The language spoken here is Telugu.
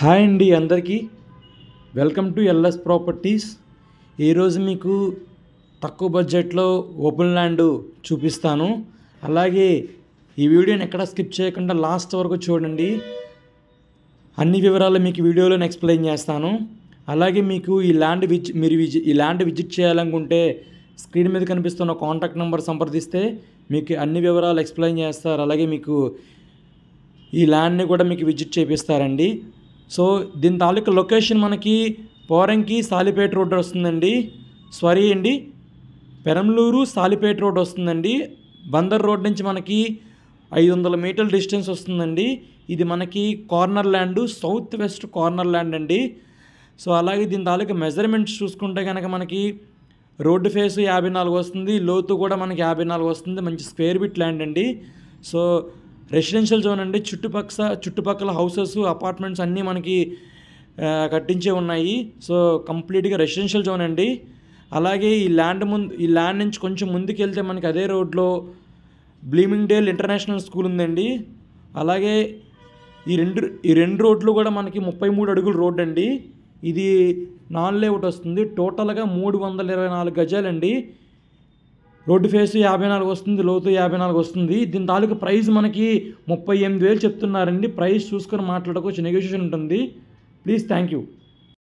హాయ్ అండి అందరికీ వెల్కమ్ టు ఎల్ఎస్ ప్రాపర్టీస్ ఈరోజు మీకు తక్కువ బడ్జెట్లో ఓపెన్ ల్యాండ్ చూపిస్తాను అలాగే ఈ వీడియోని ఎక్కడ స్కిప్ చేయకుండా లాస్ట్ వరకు చూడండి అన్ని వివరాలు మీకు వీడియోలో ఎక్స్ప్లెయిన్ చేస్తాను అలాగే మీకు ఈ ల్యాండ్ విజ్ మీరు విజి ఈ ల్యాండ్ విజిట్ చేయాలనుకుంటే స్క్రీన్ మీద కనిపిస్తున్న కాంటాక్ట్ నెంబర్ సంప్రదిస్తే మీకు అన్ని వివరాలు ఎక్స్ప్లెయిన్ చేస్తారు అలాగే మీకు ఈ ల్యాండ్ని కూడా మీకు విజిట్ చేపిస్తారండి సో దీని తాలూకా లొకేషన్ మనకి పోరంకి సాలిపేట రోడ్ వస్తుందండి సారీ అండి పెరంలూరు సాలిపేట రోడ్ వస్తుందండి బందర్ రోడ్ నుంచి మనకి ఐదు వందల మీటర్ల డిస్టెన్స్ వస్తుందండి ఇది మనకి corner land south west corner land అండి సో అలాగే దీని తాలూకా మెజర్మెంట్స్ చూసుకుంటే కనుక మనకి రోడ్డు ఫేస్ యాభై నాలుగు వస్తుంది లోతు కూడా మనకి యాభై నాలుగు వస్తుంది మంచి స్క్వేర్ బిట్ ల్యాండ్ అండి సో రెసిడెన్షియల్ జోన్ అండి చుట్టుపక్క చుట్టుపక్కల హౌసెస్ అపార్ట్మెంట్స్ అన్నీ మనకి కట్టించే ఉన్నాయి సో కంప్లీట్గా రెసిడెన్షియల్ జోన్ అండి అలాగే ఈ ల్యాండ్ ముందు ఈ ల్యాండ్ నుంచి కొంచెం ముందుకు వెళ్తే మనకి అదే రోడ్లో బ్లీమింగ్డేల్ ఇంటర్నేషనల్ స్కూల్ ఉందండి అలాగే ఈ రెండు ఈ రెండు రోడ్లు కూడా మనకి ముప్పై మూడు అడుగుల రోడ్ అండి ఇది నాన్ లేఅవుట్ వస్తుంది టోటల్గా మూడు వందల ఇరవై నాలుగు గజాలండి రోడ్డు ఫేస్ యాభై నాలుగు వస్తుంది లోతు యాభై నాలుగు వస్తుంది దీని తాలూకు ప్రైస్ మనకి ముప్పై ఎనిమిది వేలు చెప్తున్నారండి ప్రైస్ చూసుకొని మాట్లాడుకోవచ్చు నెగోషియేషన్ ఉంటుంది ప్లీజ్ థ్యాంక్ యూ